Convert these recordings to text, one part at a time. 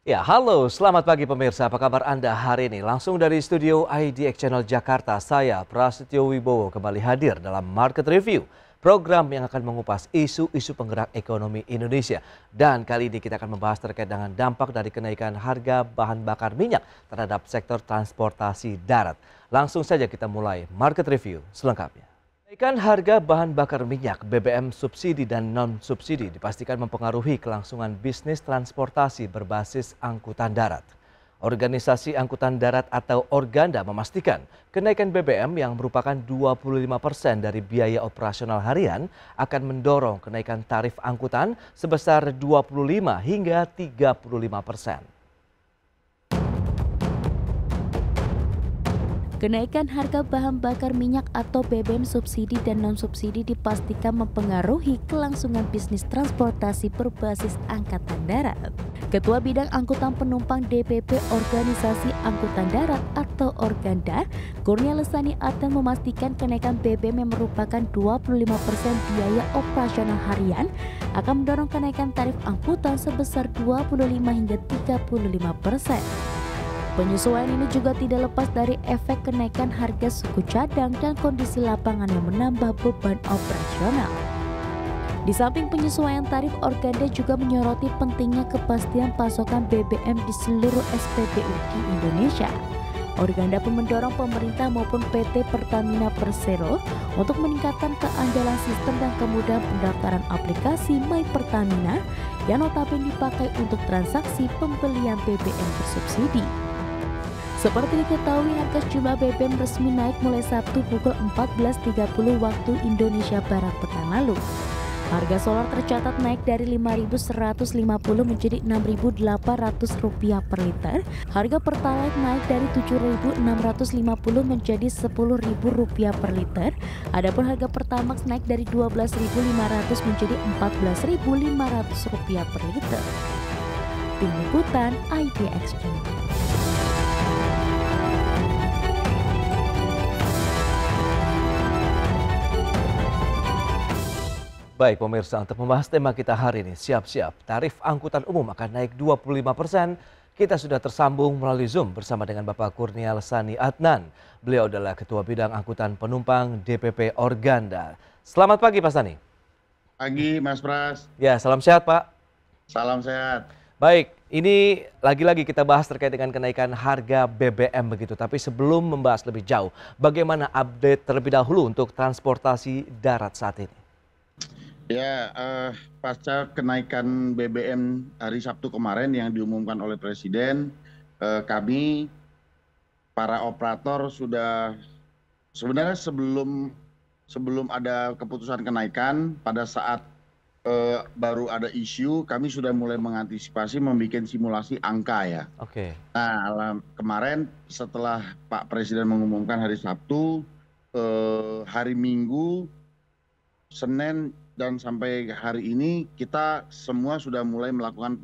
Ya, halo, selamat pagi pemirsa. Apa kabar Anda hari ini? Langsung dari studio IDX Channel Jakarta, saya Prasetyo Wibowo kembali hadir dalam Market Review, program yang akan mengupas isu-isu penggerak ekonomi Indonesia. Dan kali ini kita akan membahas terkait dengan dampak dari kenaikan harga bahan bakar minyak terhadap sektor transportasi darat. Langsung saja kita mulai Market Review selengkapnya. Kenaikan harga bahan bakar minyak, BBM subsidi dan non-subsidi dipastikan mempengaruhi kelangsungan bisnis transportasi berbasis angkutan darat. Organisasi Angkutan Darat atau Organda memastikan kenaikan BBM yang merupakan 25 persen dari biaya operasional harian akan mendorong kenaikan tarif angkutan sebesar 25 hingga 35 persen. Kenaikan harga bahan bakar minyak atau BBM subsidi dan non-subsidi dipastikan mempengaruhi kelangsungan bisnis transportasi berbasis angkatan darat. Ketua Bidang Angkutan Penumpang DPP Organisasi Angkutan Darat atau Organda, Kurnia Lesani akan memastikan kenaikan BBM yang merupakan 25% biaya operasional harian akan mendorong kenaikan tarif angkutan sebesar 25 hingga 35 persen. Penyesuaian ini juga tidak lepas dari efek kenaikan harga suku cadang dan kondisi lapangan yang menambah beban operasional. Di samping penyesuaian tarif, Organda juga menyoroti pentingnya kepastian pasokan BBM di seluruh SPBU di Indonesia. Organda pun mendorong pemerintah maupun PT Pertamina Persero untuk meningkatkan keandalan sistem dan kemudahan pendaftaran aplikasi My Pertamina yang notabene dipakai untuk transaksi pembelian BBM bersubsidi. Seperti diketahui, harga sejumlah BBM resmi naik mulai Sabtu pukul 14.30 waktu Indonesia Barat petang lalu. Harga solar tercatat naik dari Rp5.150 menjadi Rp6.800 per liter. Harga pertalite naik dari Rp7.650 menjadi Rp10.000 per liter. Adapun harga Pertamax naik dari Rp12.500 menjadi Rp14.500 per liter. Tim Liputan IPX News. Baik pemirsa, untuk membahas tema kita hari ini, siap-siap tarif angkutan umum akan naik 25 persen. Kita sudah tersambung melalui Zoom bersama dengan Bapak Kurnia Lesani Adnan. Beliau adalah Ketua Bidang Angkutan Penumpang DPP Organda. Selamat pagi Pak Sani. Pagi Mas Pras. Ya, salam sehat Pak. Salam sehat. Baik, ini lagi-lagi kita bahas terkait dengan kenaikan harga BBM begitu. Tapi sebelum membahas lebih jauh, bagaimana update terlebih dahulu untuk transportasi darat saat ini? Ya, uh, pasca kenaikan BBM hari Sabtu kemarin yang diumumkan oleh Presiden, uh, kami para operator sudah sebenarnya sebelum sebelum ada keputusan kenaikan pada saat uh, baru ada isu, kami sudah mulai mengantisipasi membuat simulasi angka ya. Oke. Okay. Nah, kemarin setelah Pak Presiden mengumumkan hari Sabtu, uh, hari Minggu, Senin dan sampai hari ini kita semua sudah mulai melakukan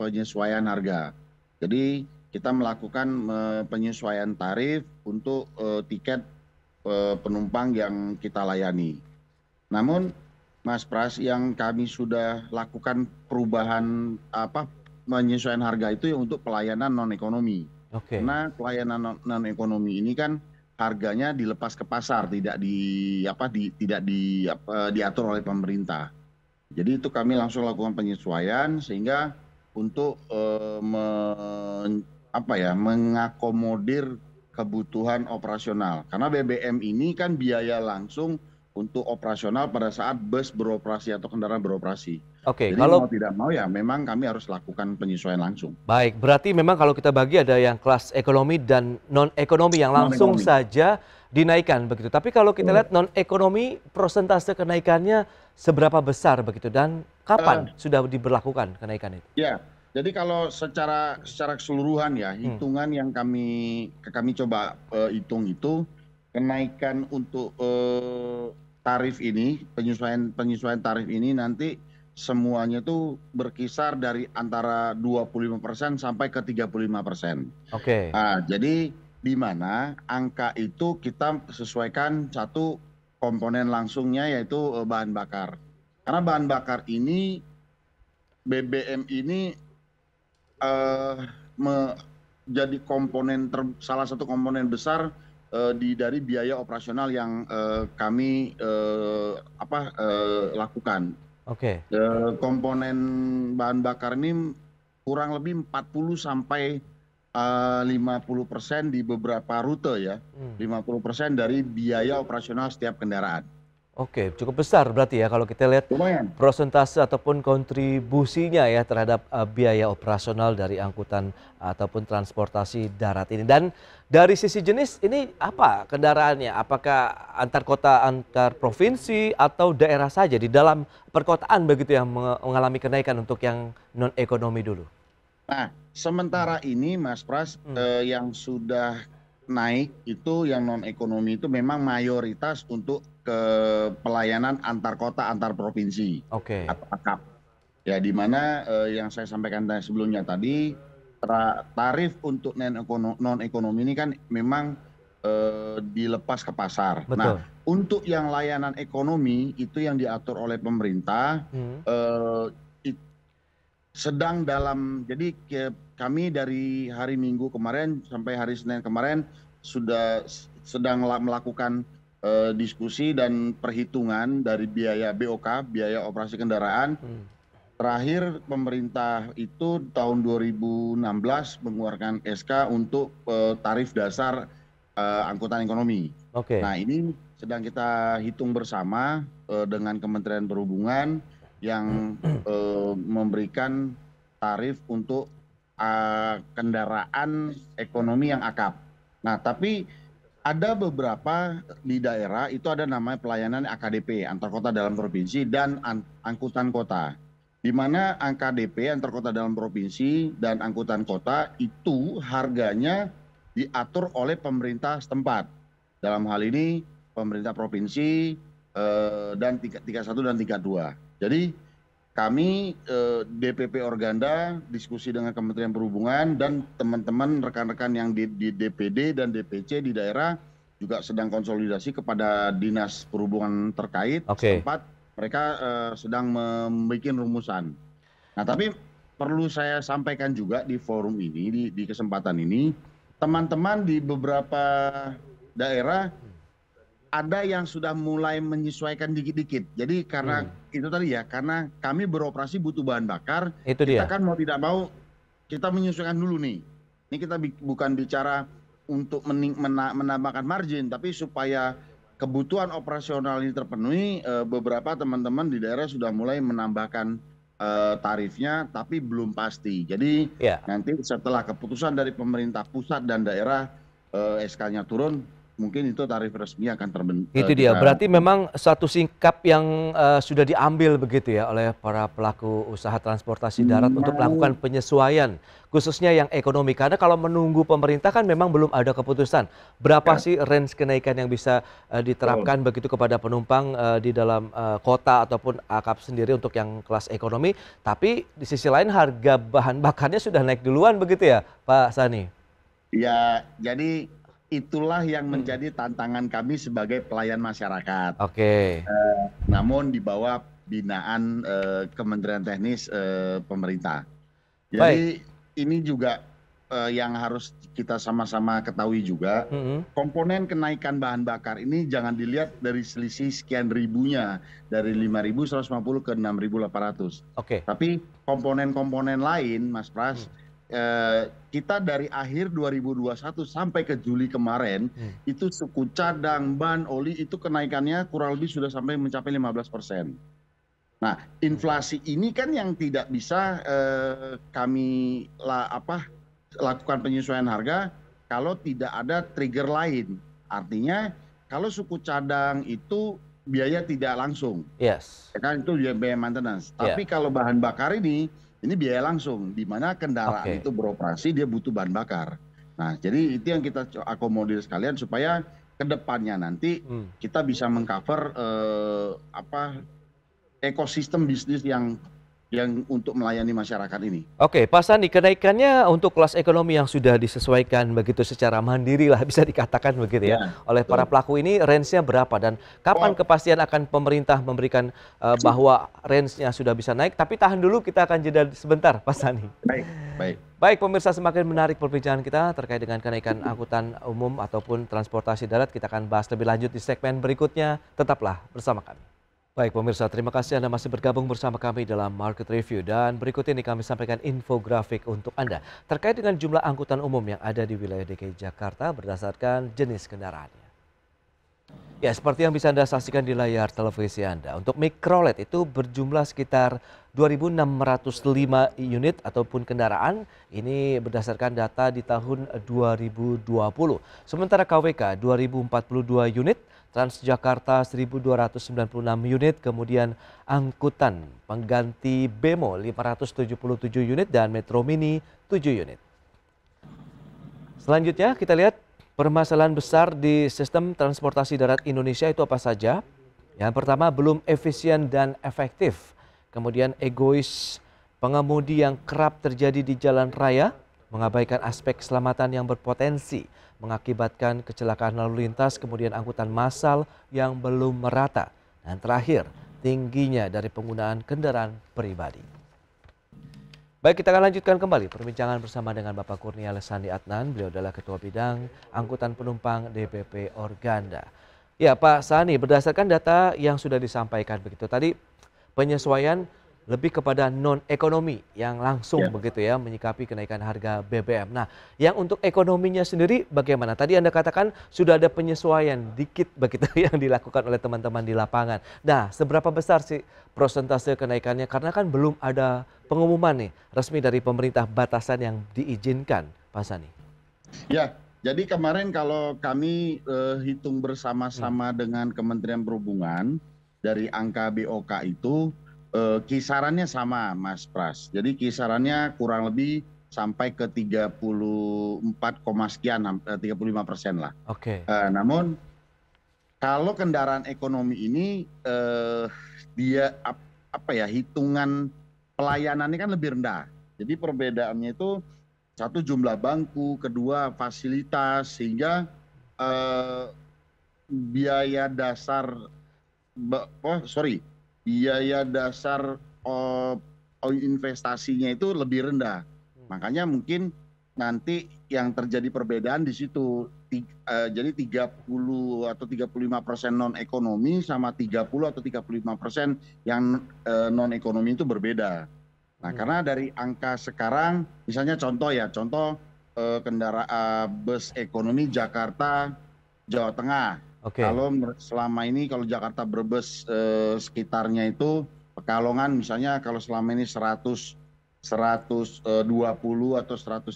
penyesuaian harga. Jadi kita melakukan penyesuaian tarif untuk e, tiket e, penumpang yang kita layani. Namun Mas Pras yang kami sudah lakukan perubahan apa penyesuaian harga itu ya untuk pelayanan non ekonomi. Okay. Karena pelayanan non ekonomi ini kan harganya dilepas ke pasar, tidak di apa di tidak di apa, diatur oleh pemerintah. Jadi itu kami langsung lakukan penyesuaian sehingga untuk eh, me, apa ya mengakomodir kebutuhan operasional. Karena BBM ini kan biaya langsung untuk operasional pada saat bus beroperasi atau kendaraan beroperasi. Oke, okay, kalau mau tidak mau ya memang kami harus lakukan penyesuaian langsung. Baik, berarti memang kalau kita bagi ada yang kelas ekonomi dan non ekonomi yang langsung non -ekonomi. saja dinaikkan begitu. Tapi kalau kita hmm. lihat non ekonomi persentase kenaikannya seberapa besar begitu dan kapan uh, sudah diberlakukan kenaikan itu? Ya, jadi kalau secara secara keseluruhan ya hmm. hitungan yang kami kami coba uh, hitung itu kenaikan untuk uh, tarif ini penyesuaian penyesuaian tarif ini nanti semuanya itu berkisar dari antara 25% sampai ke 35%. Oke. Okay. Nah, jadi di mana angka itu kita sesuaikan satu komponen langsungnya yaitu eh, bahan bakar. Karena bahan bakar ini BBM ini eh, menjadi komponen ter, salah satu komponen besar Eh, di dari biaya operasional yang eh, kami eh, apa lakukan. Oke. Okay. Komponen bahan bakar ini kurang lebih 40 sampai 50 persen di beberapa rute ya, hmm. 50 persen dari biaya operasional setiap kendaraan. Oke, cukup besar berarti ya kalau kita lihat prosentase ataupun kontribusinya ya terhadap uh, biaya operasional dari angkutan ataupun transportasi darat ini. Dan dari sisi jenis ini apa kendaraannya? Apakah antar kota, antar provinsi atau daerah saja di dalam perkotaan begitu yang mengalami kenaikan untuk yang non ekonomi dulu? Nah, sementara hmm. ini Mas Pras hmm. eh, yang sudah naik itu yang non ekonomi itu memang mayoritas untuk ke pelayanan antar kota antar provinsi okay. atau AKAP. Ya di mana eh, yang saya sampaikan tadi sebelumnya tadi tarif untuk non ekonomi ini kan memang eh, dilepas ke pasar. Nah, Betul. Nah, untuk yang layanan ekonomi itu yang diatur oleh pemerintah hmm. eh, it, sedang dalam jadi ke, kami dari hari Minggu kemarin sampai hari Senin kemarin sudah sedang melakukan eh, diskusi dan perhitungan dari biaya BOK, biaya operasi kendaraan. Hmm. Terakhir pemerintah itu tahun 2016 mengeluarkan SK untuk eh, tarif dasar eh, angkutan ekonomi. Okay. Nah ini sedang kita hitung bersama eh, dengan Kementerian Perhubungan yang eh, memberikan tarif untuk uh, kendaraan ekonomi yang akap. Nah tapi ada beberapa di daerah itu ada namanya pelayanan AKDP antar kota dalam provinsi dan an angkutan kota. Di mana AKDP antar kota dalam provinsi dan angkutan kota itu harganya diatur oleh pemerintah setempat. Dalam hal ini pemerintah provinsi eh, dan satu dan 32. Jadi kami eh, DPP Organda diskusi dengan Kementerian Perhubungan dan teman-teman rekan-rekan yang di, di DPD dan DPC di daerah juga sedang konsolidasi kepada dinas perhubungan terkait okay. tempat mereka eh, sedang membuat rumusan. Nah, tapi perlu saya sampaikan juga di forum ini di, di kesempatan ini teman-teman di beberapa daerah ada yang sudah mulai menyesuaikan dikit-dikit. Jadi karena hmm. itu tadi ya, karena kami beroperasi butuh bahan bakar, itu kita dia. kan mau tidak mau kita menyesuaikan dulu nih. Ini kita bi bukan bicara untuk mena menambahkan margin, tapi supaya kebutuhan operasional ini terpenuhi, e, beberapa teman-teman di daerah sudah mulai menambahkan e, tarifnya, tapi belum pasti. Jadi yeah. nanti setelah keputusan dari pemerintah pusat dan daerah e, eh, SK-nya turun, mungkin itu tarif resmi akan terbentuk. Eh, itu dia. Berarti memang satu singkap yang uh, sudah diambil begitu ya oleh para pelaku usaha transportasi darat untuk melakukan penyesuaian khususnya yang ekonomi karena kalau menunggu pemerintah kan memang belum ada keputusan berapa ya. sih range kenaikan yang bisa uh, diterapkan oh. begitu kepada penumpang uh, di dalam uh, kota ataupun akap sendiri untuk yang kelas ekonomi tapi di sisi lain harga bahan bakarnya sudah naik duluan begitu ya Pak Sani. Ya, jadi itulah yang hmm. menjadi tantangan kami sebagai pelayan masyarakat. Oke. Okay. Uh, eh, namun di bawah binaan uh, Kementerian Teknis uh, pemerintah. Jadi Baik. ini juga uh, yang harus kita sama-sama ketahui juga. Mm-hmm. Komponen kenaikan bahan bakar ini jangan dilihat dari selisih sekian ribunya dari 5.150 ke 6.800. Oke. Okay. Tapi komponen-komponen lain, Mas Pras. Mm Eh, kita dari akhir 2021 sampai ke Juli kemarin hmm. itu suku cadang, ban, oli itu kenaikannya kurang lebih sudah sampai mencapai 15 persen. Nah, inflasi ini kan yang tidak bisa eh, kami la, apa lakukan penyesuaian harga kalau tidak ada trigger lain. Artinya kalau suku cadang itu biaya tidak langsung, yes, ya kan itu biaya maintenance. Ya. Tapi yeah. kalau bahan bakar ini ini biaya langsung, di mana kendaraan okay. itu beroperasi dia butuh bahan bakar. Nah, jadi itu yang kita akomodir sekalian supaya kedepannya nanti hmm. kita bisa mengcover uh, apa ekosistem bisnis yang yang untuk melayani masyarakat ini. Oke, Pak Sandi, kenaikannya untuk kelas ekonomi yang sudah disesuaikan begitu secara mandiri lah bisa dikatakan begitu ya, ya oleh betul. para pelaku ini range-nya berapa dan kapan oh. kepastian akan pemerintah memberikan uh, bahwa range-nya sudah bisa naik? Tapi tahan dulu kita akan jeda sebentar, Pak Sandi. Baik, baik. Baik pemirsa semakin menarik perbincangan kita terkait dengan kenaikan angkutan umum ataupun transportasi darat. Kita akan bahas lebih lanjut di segmen berikutnya. Tetaplah bersama kami. Baik pemirsa, terima kasih Anda masih bergabung bersama kami dalam Market Review dan berikut ini kami sampaikan infografik untuk Anda terkait dengan jumlah angkutan umum yang ada di wilayah DKI Jakarta berdasarkan jenis kendaraannya. Ya, seperti yang bisa Anda saksikan di layar televisi Anda, untuk mikrolet itu berjumlah sekitar 2.605 unit ataupun kendaraan. Ini berdasarkan data di tahun 2020. Sementara KWK 2.042 unit, Transjakarta 1.296 unit, kemudian angkutan pengganti BEMO 577 unit dan Metro Mini 7 unit. Selanjutnya kita lihat Permasalahan besar di sistem transportasi darat Indonesia itu apa saja? Yang pertama belum efisien dan efektif. Kemudian egois pengemudi yang kerap terjadi di jalan raya mengabaikan aspek keselamatan yang berpotensi mengakibatkan kecelakaan lalu lintas kemudian angkutan massal yang belum merata dan terakhir tingginya dari penggunaan kendaraan pribadi. Baik, kita akan lanjutkan kembali perbincangan bersama dengan Bapak Kurnia Lesandi Adnan. Beliau adalah Ketua Bidang Angkutan Penumpang DPP Organda. Ya, Pak Sani, berdasarkan data yang sudah disampaikan begitu tadi, penyesuaian lebih kepada non ekonomi yang langsung ya. begitu ya menyikapi kenaikan harga BBM. Nah, yang untuk ekonominya sendiri bagaimana? Tadi Anda katakan sudah ada penyesuaian dikit begitu yang dilakukan oleh teman-teman di lapangan. Nah, seberapa besar sih prosentase kenaikannya karena kan belum ada pengumuman nih resmi dari pemerintah batasan yang diizinkan, Pak Sani. Ya, jadi kemarin kalau kami uh, hitung bersama-sama hmm. dengan Kementerian Perhubungan dari angka BOK itu eh, kisarannya sama Mas Pras. Jadi kisarannya kurang lebih sampai ke 34, sekian 35 eh, persen lah. Oke. Okay. Eh, namun kalau kendaraan ekonomi ini eh, dia ap, apa ya hitungan pelayanannya kan lebih rendah. Jadi perbedaannya itu satu jumlah bangku, kedua fasilitas sehingga eh, biaya dasar oh sorry biaya dasar eh, oh, investasinya itu lebih rendah. Hmm. Makanya mungkin nanti yang terjadi perbedaan di situ eh, jadi 30 atau 35 persen non ekonomi sama 30 atau 35 persen yang eh, non ekonomi itu berbeda. Nah hmm. karena dari angka sekarang misalnya contoh ya contoh kendaraan bus ekonomi Jakarta Jawa Tengah Okay. Kalau selama ini kalau Jakarta Brebes eh, sekitarnya itu Pekalongan misalnya kalau selama ini 100 120 eh, atau 130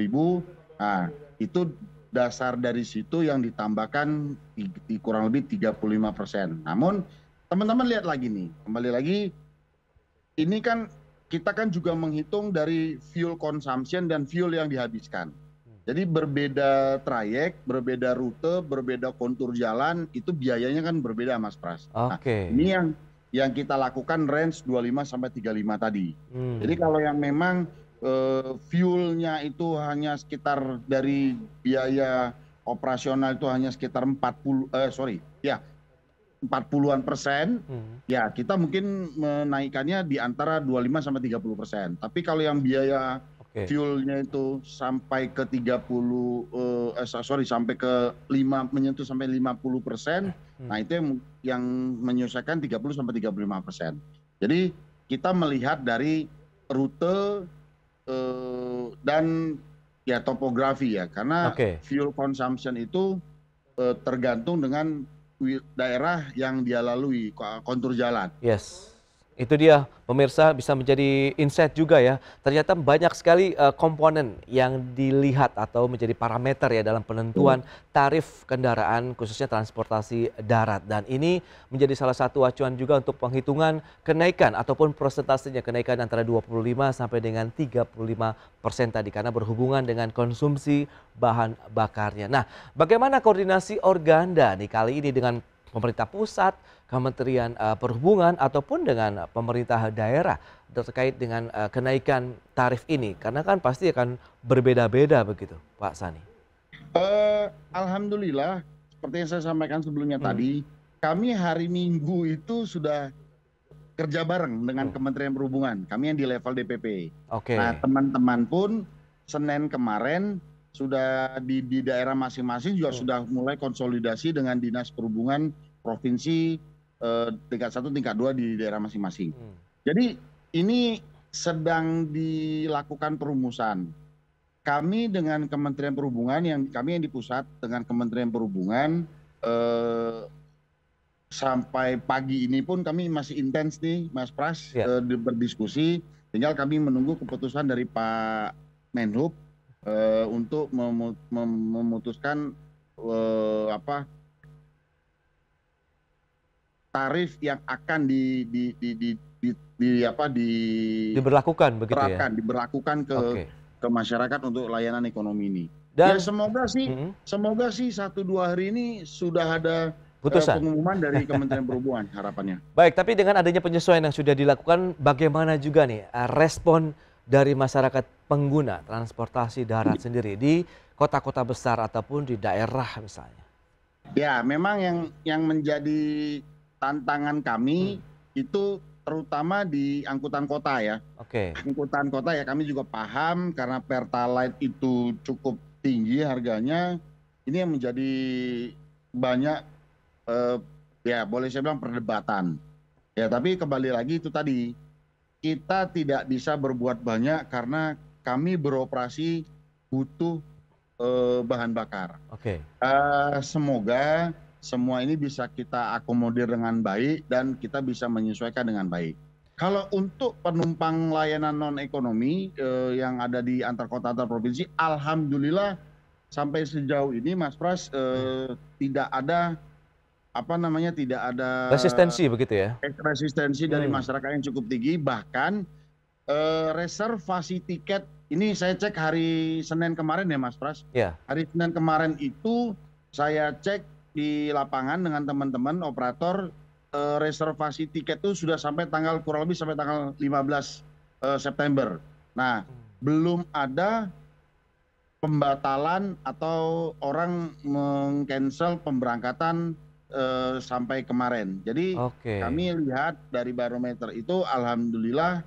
ribu, nah itu dasar dari situ yang ditambahkan di, di kurang lebih 35 persen. Namun teman-teman lihat lagi nih, kembali lagi ini kan kita kan juga menghitung dari fuel consumption dan fuel yang dihabiskan. Jadi berbeda trayek, berbeda rute, berbeda kontur jalan itu biayanya kan berbeda Mas Pras. Nah, Oke. Okay. Nah, ini yang yang kita lakukan range 25 sampai 35 tadi. Hmm. Jadi kalau yang memang eh, fuelnya itu hanya sekitar dari biaya operasional itu hanya sekitar 40 eh sorry, ya 40-an persen, hmm. ya kita mungkin menaikkannya di antara 25 sampai 30 persen. Tapi kalau yang biaya okay. fuelnya itu sampai ke 30 puluh, eh, eh, sorry sampai ke 5 menyentuh sampai 50 persen. Hmm. Nah itu yang, yang menyelesaikan 30 sampai 35 persen. Jadi kita melihat dari rute eh, dan ya topografi ya karena okay. fuel consumption itu eh, tergantung dengan daerah yang dia lalui kontur jalan. Yes. Itu dia pemirsa bisa menjadi insight juga ya. Ternyata banyak sekali uh, komponen yang dilihat atau menjadi parameter ya dalam penentuan hmm. tarif kendaraan khususnya transportasi darat dan ini menjadi salah satu acuan juga untuk penghitungan kenaikan ataupun persentasenya kenaikan antara 25 sampai dengan 35 persen tadi karena berhubungan dengan konsumsi bahan bakarnya. Nah, bagaimana koordinasi organda nih kali ini dengan pemerintah pusat, Kementerian uh, Perhubungan ataupun dengan pemerintah daerah terkait dengan uh, kenaikan tarif ini? Karena kan pasti akan berbeda-beda begitu, Pak Sani. Uh, Alhamdulillah, seperti yang saya sampaikan sebelumnya hmm. tadi, kami hari Minggu itu sudah kerja bareng dengan hmm. Kementerian Perhubungan. Kami yang di level DPP. Oke. Okay. Nah, teman-teman pun Senin kemarin sudah di, di daerah masing-masing juga hmm. sudah mulai konsolidasi dengan Dinas Perhubungan provinsi eh, tingkat satu, tingkat dua di daerah masing-masing. Hmm. Jadi ini sedang dilakukan perumusan. Kami dengan Kementerian Perhubungan yang kami yang di pusat dengan Kementerian Perhubungan eh, sampai pagi ini pun kami masih intens nih Mas Pras ya. eh, berdiskusi. Tinggal kami menunggu keputusan dari Pak Menhub eh, untuk memutuskan eh, apa tarif yang akan di, di, di, di, di, di apa di diberlakukan begitu terakan, ya? diberlakukan ke okay. ke masyarakat untuk layanan ekonomi ini. Dan, ya semoga sih -hmm. semoga sih satu dua hari ini sudah ada eh, putusan pengumuman dari Kementerian Perhubungan harapannya. Baik, tapi dengan adanya penyesuaian yang sudah dilakukan, bagaimana juga nih eh, respon dari masyarakat pengguna transportasi darat sendiri di kota-kota besar ataupun di daerah misalnya? Ya, memang yang yang menjadi tantangan kami hmm. itu terutama di angkutan kota ya. Oke. Okay. Angkutan kota ya kami juga paham karena Pertalite itu cukup tinggi harganya. Ini yang menjadi banyak uh, ya boleh saya bilang perdebatan. Ya, tapi kembali lagi itu tadi kita tidak bisa berbuat banyak karena kami beroperasi butuh uh, bahan bakar. Oke. Okay. Uh, eh, semoga semua ini bisa kita akomodir dengan baik dan kita bisa menyesuaikan dengan baik. Kalau untuk penumpang layanan non ekonomi eh, yang ada di antar kota antar provinsi, alhamdulillah sampai sejauh ini Mas Pras eh, tidak ada apa namanya tidak ada resistensi begitu ya? Eh, resistensi dari hmm. masyarakat yang cukup tinggi bahkan eh, reservasi tiket ini saya cek hari Senin kemarin ya Mas Pras. Ya. Hari Senin kemarin itu saya cek di lapangan dengan teman-teman operator eh, reservasi tiket itu sudah sampai tanggal kurang lebih sampai tanggal 15 eh, September. Nah, hmm. belum ada pembatalan atau orang mengcancel pemberangkatan eh, sampai kemarin. Jadi okay. kami lihat dari barometer itu alhamdulillah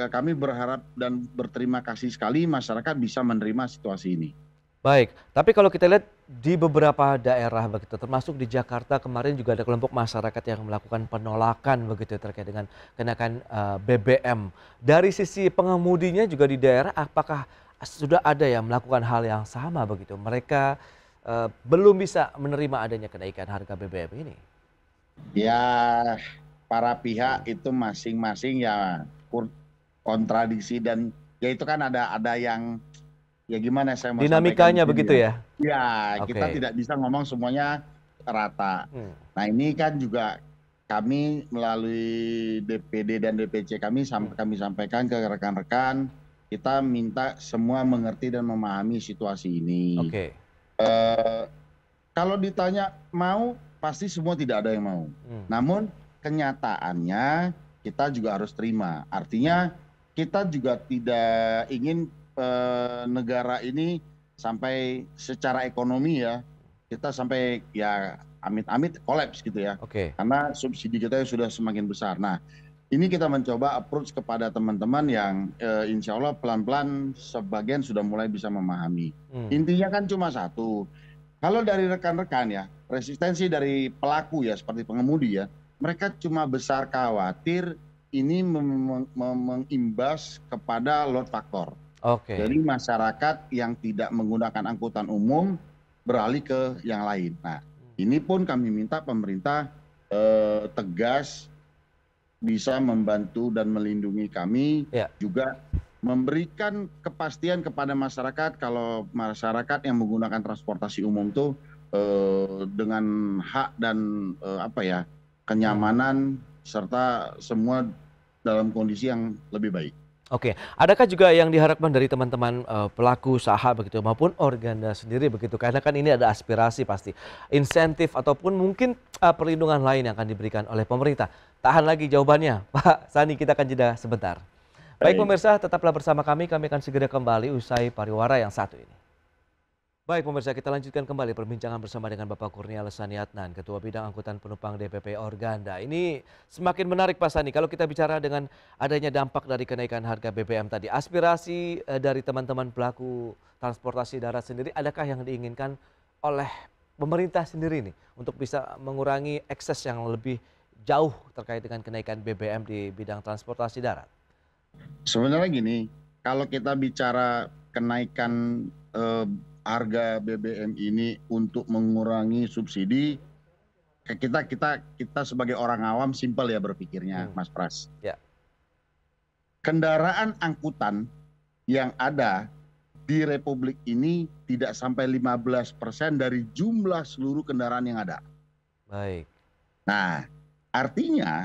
eh, kami berharap dan berterima kasih sekali masyarakat bisa menerima situasi ini. Baik, tapi kalau kita lihat di beberapa daerah begitu, termasuk di Jakarta kemarin juga ada kelompok masyarakat yang melakukan penolakan begitu ya terkait dengan kenaikan uh, eh, BBM. Dari sisi pengemudinya juga di daerah, apakah sudah ada yang melakukan hal yang sama begitu? Mereka uh, belum bisa menerima adanya kenaikan harga BBM ini. Ya, para pihak itu masing-masing ya kontradiksi dan ya itu kan ada ada yang ya gimana saya mau dinamikanya begitu ya? Ya, okay. Iya, kita tidak bisa ngomong semuanya rata. Hmm. Nah ini kan juga kami melalui DPD dan DPC kami sampai hmm. kami sampaikan ke rekan-rekan kita minta semua mengerti dan memahami situasi ini. Oke. Okay. Eh, kalau ditanya mau pasti semua tidak ada yang mau. Hmm. Namun kenyataannya kita juga harus terima. Artinya kita juga tidak ingin Eh, negara ini sampai secara ekonomi ya kita sampai ya amit-amit kolaps gitu ya. Oke. Okay. Karena subsidi kita sudah semakin besar. Nah, ini kita mencoba approach kepada teman-teman yang eh, insya Allah pelan-pelan sebagian sudah mulai bisa memahami. Hmm. Intinya kan cuma satu. Kalau dari rekan-rekan ya, resistensi dari pelaku ya seperti pengemudi ya, mereka cuma besar khawatir ini mem- mem- mengimbas kepada load factor. Okay. Jadi masyarakat yang tidak menggunakan angkutan umum beralih ke yang lain. Nah, ini pun kami minta pemerintah eh, tegas bisa membantu dan melindungi kami ya. juga memberikan kepastian kepada masyarakat kalau masyarakat yang menggunakan transportasi umum tuh eh, dengan hak dan eh, apa ya kenyamanan serta semua dalam kondisi yang lebih baik. Oke, adakah juga yang diharapkan dari teman-teman uh, pelaku usaha begitu maupun organda sendiri begitu? Karena kan ini ada aspirasi pasti, insentif ataupun mungkin uh, perlindungan lain yang akan diberikan oleh pemerintah. Tahan lagi jawabannya, Pak Sani. Kita akan jeda sebentar. Baik pemirsa, tetaplah bersama kami. Kami akan segera kembali usai pariwara yang satu ini. Baik pemirsa, kita lanjutkan kembali perbincangan bersama dengan Bapak Kurnia Lesani Adnan, Ketua Bidang Angkutan Penumpang DPP Organda. Ini semakin menarik Pak Sani, kalau kita bicara dengan adanya dampak dari kenaikan harga BBM tadi. Aspirasi eh, dari teman-teman pelaku transportasi darat sendiri, adakah yang diinginkan oleh pemerintah sendiri nih untuk bisa mengurangi ekses yang lebih jauh terkait dengan kenaikan BBM di bidang transportasi darat? Sebenarnya gini, kalau kita bicara kenaikan eh, harga BBM ini untuk mengurangi subsidi eh, kita kita kita sebagai orang awam simpel ya berpikirnya hmm. Mas Pras. Ya. Kendaraan angkutan yang ada di Republik ini tidak sampai 15% dari jumlah seluruh kendaraan yang ada. Baik. Nah, artinya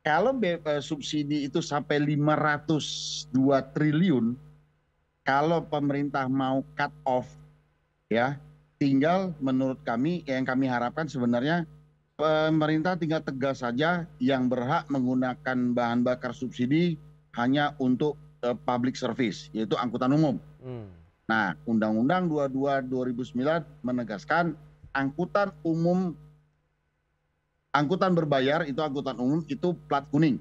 kalau eh, subsidi itu sampai 502 triliun, kalau pemerintah mau cut off ya tinggal menurut kami yang kami harapkan sebenarnya pemerintah tinggal tegas saja yang berhak menggunakan bahan bakar subsidi hanya untuk uh, public service yaitu angkutan umum. Hmm. Nah, Undang-Undang 22 2009 menegaskan angkutan umum angkutan berbayar itu angkutan umum itu plat kuning.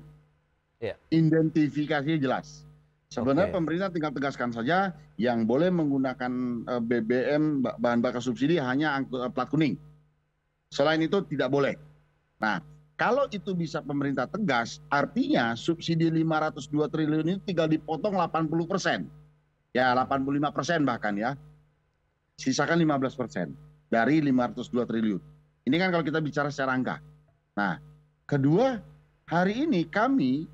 Yeah. Identifikasinya jelas. Sebenarnya okay. pemerintah tinggal tegaskan saja yang boleh menggunakan eh, BBM bahan bakar subsidi hanya eh, plat kuning. Selain itu tidak boleh. Nah, kalau itu bisa pemerintah tegas, artinya subsidi 502 triliun itu tinggal dipotong 80 persen. Ya, 85 persen bahkan ya. Sisakan 15 persen dari 502 triliun. Ini kan kalau kita bicara secara angka. Nah, kedua, hari ini kami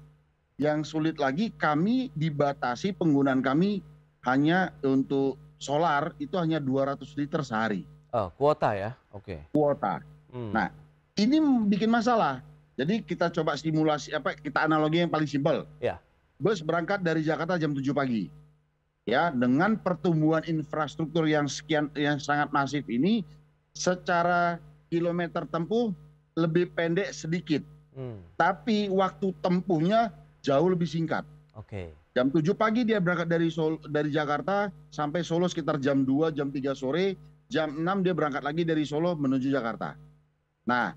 yang sulit lagi kami dibatasi penggunaan kami hanya untuk solar itu hanya 200 liter sehari. Oh, kuota ya. Oke. Okay. Kuota. Hmm. Nah, ini bikin masalah. Jadi kita coba simulasi apa kita analogi yang paling simpel. Ya. Yeah. Bus berangkat dari Jakarta jam 7 pagi. Ya, dengan pertumbuhan infrastruktur yang sekian yang sangat masif ini secara kilometer tempuh lebih pendek sedikit. Hmm. Tapi waktu tempuhnya jauh lebih singkat. Oke. Okay. Jam 7 pagi dia berangkat dari Sol, dari Jakarta sampai Solo sekitar jam 2, jam 3 sore, jam 6 dia berangkat lagi dari Solo menuju Jakarta. Nah,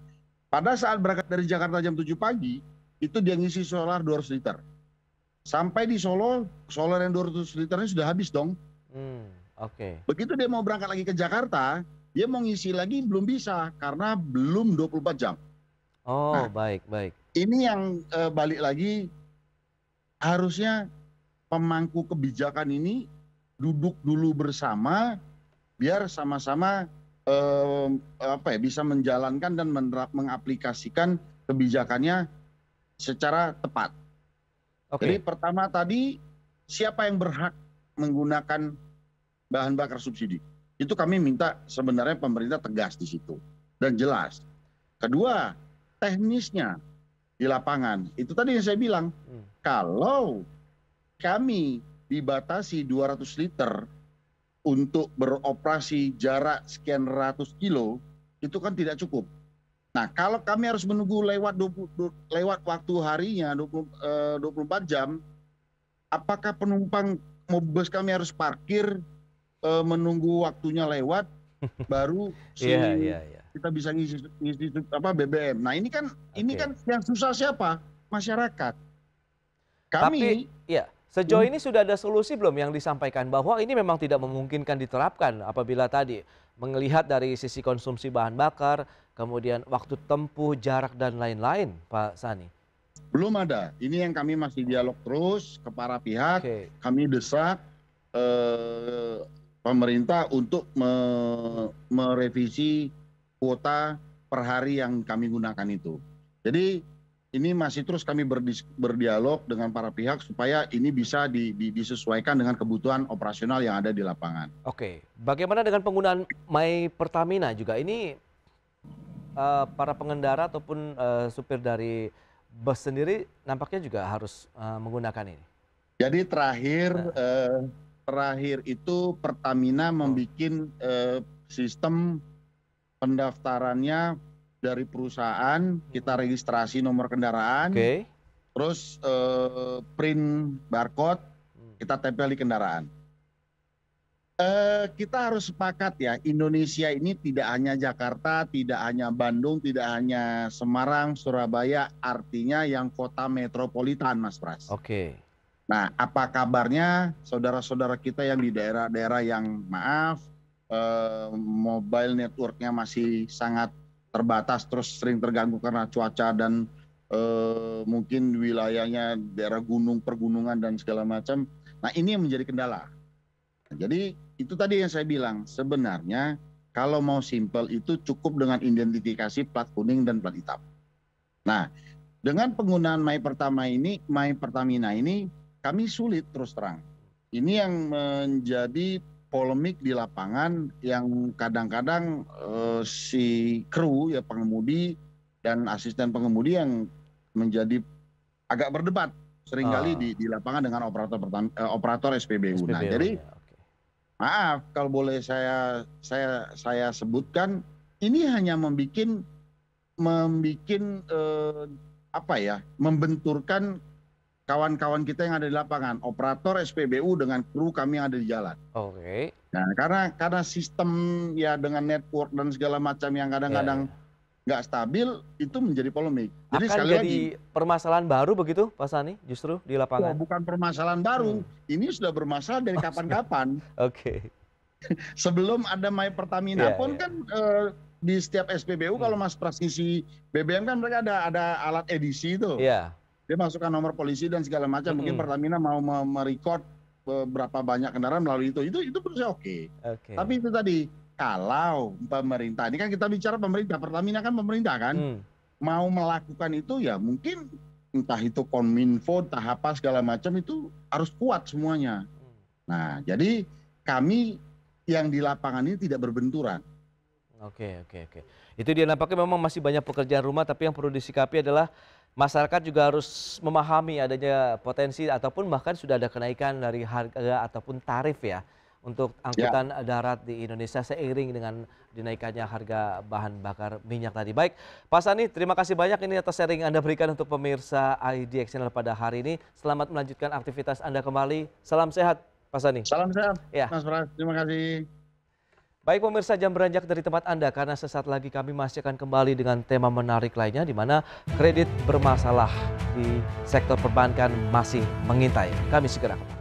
pada saat berangkat dari Jakarta jam 7 pagi, itu dia ngisi solar 200 liter. Sampai di Solo, solar yang 200 liternya sudah habis dong. Hmm, oke. Okay. Begitu dia mau berangkat lagi ke Jakarta, dia mau ngisi lagi belum bisa karena belum 24 jam. Oh, nah, baik, baik. Ini yang uh, balik lagi harusnya pemangku kebijakan ini duduk dulu bersama biar sama-sama eh, apa ya bisa menjalankan dan menerap mengaplikasikan kebijakannya secara tepat. Okay. Jadi pertama tadi siapa yang berhak menggunakan bahan bakar subsidi? Itu kami minta sebenarnya pemerintah tegas di situ dan jelas. Kedua, teknisnya di lapangan. Itu tadi yang saya bilang, kalau kami dibatasi 200 liter untuk beroperasi jarak sekian ratus kilo itu kan tidak cukup. Nah, kalau kami harus menunggu lewat 20, lewat waktu harinya 20, 24 eh, jam, apakah penumpang bus kami harus parkir eh, menunggu waktunya lewat baru iya, si yeah, yeah, yeah. kita bisa ngisi, ngisi apa BBM. Nah, ini kan okay. ini kan yang susah siapa? Masyarakat kami. Tapi, ya, sejauh hmm. ini sudah ada solusi belum yang disampaikan bahwa ini memang tidak memungkinkan diterapkan apabila tadi melihat dari sisi konsumsi bahan bakar, kemudian waktu tempuh, jarak dan lain-lain, Pak Sani. Belum ada. Ini yang kami masih dialog terus ke para pihak. Okay. Kami desak eh, pemerintah untuk me merevisi kuota per hari yang kami gunakan itu. Jadi ini masih terus kami berdialog dengan para pihak supaya ini bisa di, di, disesuaikan dengan kebutuhan operasional yang ada di lapangan. Oke, bagaimana dengan penggunaan My Pertamina juga? Ini uh, para pengendara ataupun uh, supir dari bus sendiri nampaknya juga harus uh, menggunakan ini. Jadi terakhir nah. uh, terakhir itu Pertamina oh. membuat uh, sistem pendaftarannya dari perusahaan kita hmm. registrasi nomor kendaraan, okay. terus uh, print barcode hmm. kita tempel di kendaraan. uh, kita harus sepakat ya Indonesia ini tidak hanya Jakarta, tidak hanya Bandung, tidak hanya Semarang, Surabaya, artinya yang kota metropolitan, Mas Pras. Oke. Okay. Nah, apa kabarnya saudara-saudara kita yang di daerah-daerah yang maaf eh, mobile networknya masih sangat terbatas terus sering terganggu karena cuaca dan eh, mungkin wilayahnya daerah gunung pergunungan dan segala macam. Nah ini yang menjadi kendala. jadi itu tadi yang saya bilang sebenarnya kalau mau simple itu cukup dengan identifikasi plat kuning dan plat hitam. Nah, dengan penggunaan My Pertama ini, My Pertamina ini kami sulit terus terang. Ini yang menjadi polemik di lapangan yang kadang-kadang uh, si kru ya pengemudi dan asisten pengemudi yang menjadi agak berdebat seringkali ah. di, di lapangan dengan operator pertam, eh, operator SPBU. SPBU. Nah, jadi ya, okay. maaf kalau boleh saya saya saya sebutkan ini hanya membuat membuat uh, eh, apa ya, membenturkan kawan-kawan kita yang ada di lapangan, operator SPBU dengan kru kami yang ada di jalan. Oke. Okay. Nah, karena karena sistem ya dengan network dan segala macam yang kadang-kadang iya, iya. nggak yeah. stabil itu menjadi polemik. Jadi Akan sekali jadi lagi permasalahan baru begitu, Pak Sani, justru di ya, lapangan. Oh, bukan permasalahan baru, hmm. ini sudah bermasalah dari oh, kapan-kapan. Oke. Okay. Sebelum ada My Pertamina yeah, pun yeah. kan uh, di setiap SPBU hmm. kalau mas Prasisi BBM kan mereka ada ada alat edisi itu. Iya. Yeah dia masukkan nomor polisi dan segala macam. -hmm. Mungkin Pertamina mau merekod berapa banyak kendaraan melalui itu. Itu itu menurut saya oke. Okay. Okay. Tapi itu tadi kalau pemerintah ini kan kita bicara pemerintah, Pertamina kan pemerintah kan. hmm. Mau melakukan itu ya mungkin entah itu kominfo, entah apa segala macam itu harus kuat semuanya. Hmm. Nah, jadi kami yang di lapangan ini tidak berbenturan. Oke, oke, oke. Itu dia nampaknya memang masih banyak pekerjaan rumah tapi yang perlu disikapi adalah masyarakat juga harus memahami adanya potensi ataupun bahkan sudah ada kenaikan dari harga ataupun tarif ya untuk ya. angkutan ya. darat di Indonesia seiring dengan dinaikannya harga bahan bakar minyak tadi. Baik, Pak Sani, terima kasih banyak ini atas sharing Anda berikan untuk pemirsa ID Channel pada hari ini. Selamat melanjutkan aktivitas Anda kembali. Salam sehat, Pak Sani. Salam sehat, ya. Mas Pras. Terima kasih. Baik pemirsa jam beranjak dari tempat Anda karena sesaat lagi kami masih akan kembali dengan tema menarik lainnya di mana kredit bermasalah di sektor perbankan masih mengintai. Kami segera kembali.